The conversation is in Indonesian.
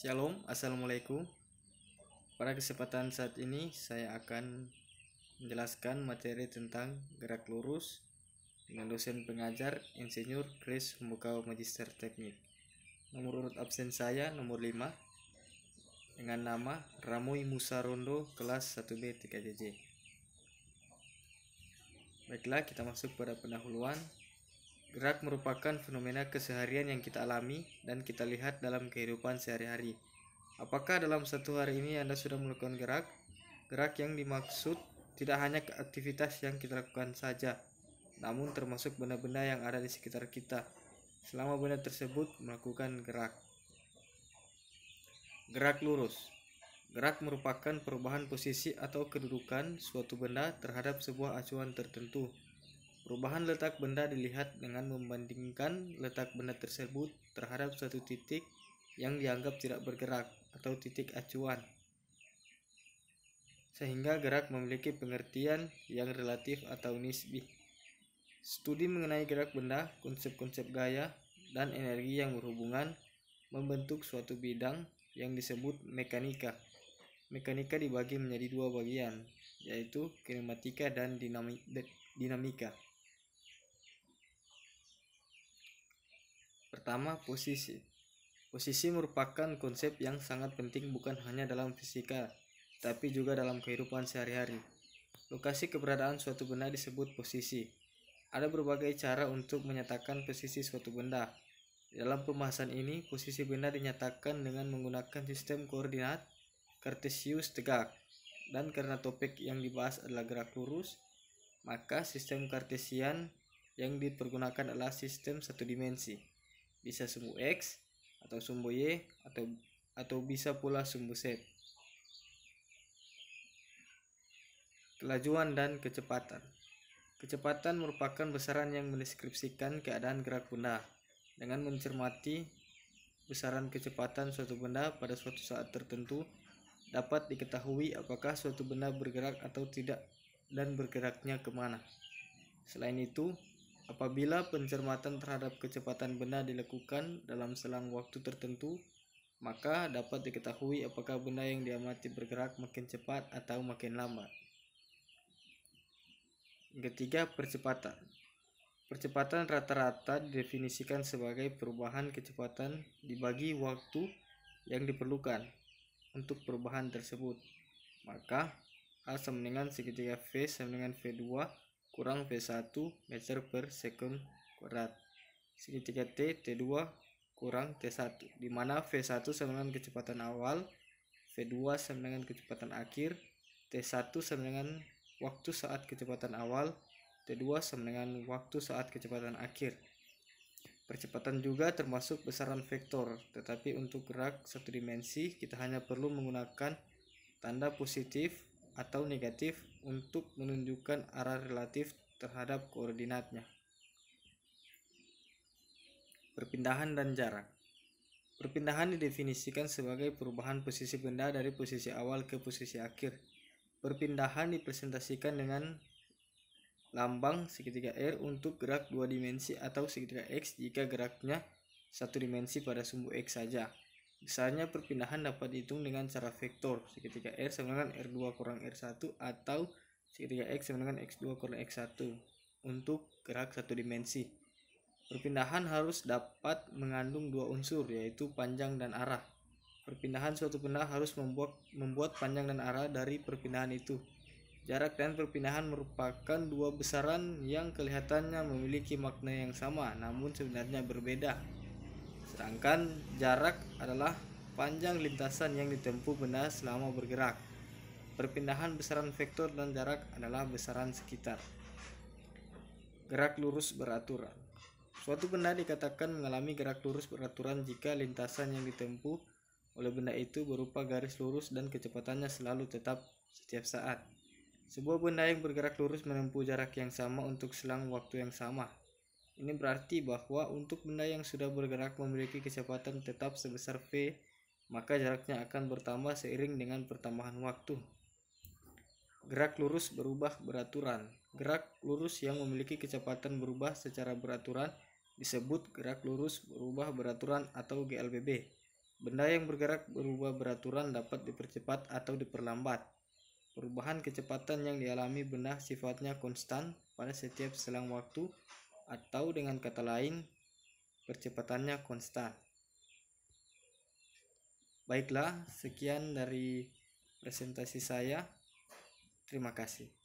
Shalom, Assalamualaikum Pada kesempatan saat ini saya akan menjelaskan materi tentang gerak lurus dengan dosen pengajar Insinyur Chris Mukau Magister Teknik Nomor urut absen saya nomor 5 dengan nama Ramui Musa Rondo kelas 1B 3JJ Baiklah kita masuk pada pendahuluan Gerak merupakan fenomena keseharian yang kita alami dan kita lihat dalam kehidupan sehari-hari. Apakah dalam satu hari ini Anda sudah melakukan gerak? Gerak yang dimaksud tidak hanya aktivitas yang kita lakukan saja, namun termasuk benda-benda yang ada di sekitar kita. Selama benda tersebut melakukan gerak. Gerak lurus. Gerak merupakan perubahan posisi atau kedudukan suatu benda terhadap sebuah acuan tertentu Perubahan letak benda dilihat dengan membandingkan letak benda tersebut terhadap satu titik yang dianggap tidak bergerak atau titik acuan. Sehingga gerak memiliki pengertian yang relatif atau nisbi. Studi mengenai gerak benda, konsep-konsep gaya, dan energi yang berhubungan membentuk suatu bidang yang disebut mekanika. Mekanika dibagi menjadi dua bagian, yaitu kinematika dan dinamika. Pertama, posisi. Posisi merupakan konsep yang sangat penting bukan hanya dalam fisika, tapi juga dalam kehidupan sehari-hari. Lokasi keberadaan suatu benda disebut posisi. Ada berbagai cara untuk menyatakan posisi suatu benda. Dalam pembahasan ini, posisi benda dinyatakan dengan menggunakan sistem koordinat Cartesius tegak. Dan karena topik yang dibahas adalah gerak lurus, maka sistem kartesian yang dipergunakan adalah sistem satu dimensi bisa sumbu X atau sumbu Y atau atau bisa pula sumbu Z. Kelajuan dan kecepatan. Kecepatan merupakan besaran yang mendeskripsikan keadaan gerak benda. Dengan mencermati besaran kecepatan suatu benda pada suatu saat tertentu, dapat diketahui apakah suatu benda bergerak atau tidak dan bergeraknya kemana. Selain itu, Apabila pencermatan terhadap kecepatan benda dilakukan dalam selang waktu tertentu, maka dapat diketahui apakah benda yang diamati bergerak makin cepat atau makin lama. Ketiga, percepatan. Percepatan rata-rata didefinisikan sebagai perubahan kecepatan dibagi waktu yang diperlukan untuk perubahan tersebut. Maka A sama dengan segitiga V sama dengan V2 kurang V1 meter per second kuadrat. Segitiga T, T2 kurang T1, di mana V1 sama dengan kecepatan awal, V2 sama dengan kecepatan akhir, T1 sama dengan waktu saat kecepatan awal, T2 sama dengan waktu saat kecepatan akhir. Percepatan juga termasuk besaran vektor, tetapi untuk gerak satu dimensi kita hanya perlu menggunakan tanda positif atau negatif untuk menunjukkan arah relatif terhadap koordinatnya. Perpindahan dan jarak. Perpindahan didefinisikan sebagai perubahan posisi benda dari posisi awal ke posisi akhir. Perpindahan dipresentasikan dengan lambang segitiga R untuk gerak dua dimensi atau segitiga X jika geraknya satu dimensi pada sumbu X saja. Misalnya perpindahan dapat dihitung dengan cara vektor seketika R sama dengan R2 kurang R1 atau seketika X sama dengan X2 kurang X1 untuk gerak satu dimensi. Perpindahan harus dapat mengandung dua unsur yaitu panjang dan arah. Perpindahan suatu benda harus membuat membuat panjang dan arah dari perpindahan itu. Jarak dan perpindahan merupakan dua besaran yang kelihatannya memiliki makna yang sama namun sebenarnya berbeda. Sedangkan jarak adalah panjang lintasan yang ditempuh benda selama bergerak. Perpindahan besaran vektor dan jarak adalah besaran sekitar. Gerak lurus beraturan. Suatu benda dikatakan mengalami gerak lurus beraturan jika lintasan yang ditempuh oleh benda itu berupa garis lurus dan kecepatannya selalu tetap setiap saat. Sebuah benda yang bergerak lurus menempuh jarak yang sama untuk selang waktu yang sama. Ini berarti bahwa untuk benda yang sudah bergerak memiliki kecepatan tetap sebesar V, maka jaraknya akan bertambah seiring dengan pertambahan waktu. Gerak lurus berubah beraturan. Gerak lurus yang memiliki kecepatan berubah secara beraturan disebut gerak lurus berubah beraturan atau GLBB. Benda yang bergerak berubah beraturan dapat dipercepat atau diperlambat. Perubahan kecepatan yang dialami benda sifatnya konstan pada setiap selang waktu atau dengan kata lain percepatannya konstan. Baiklah, sekian dari presentasi saya. Terima kasih.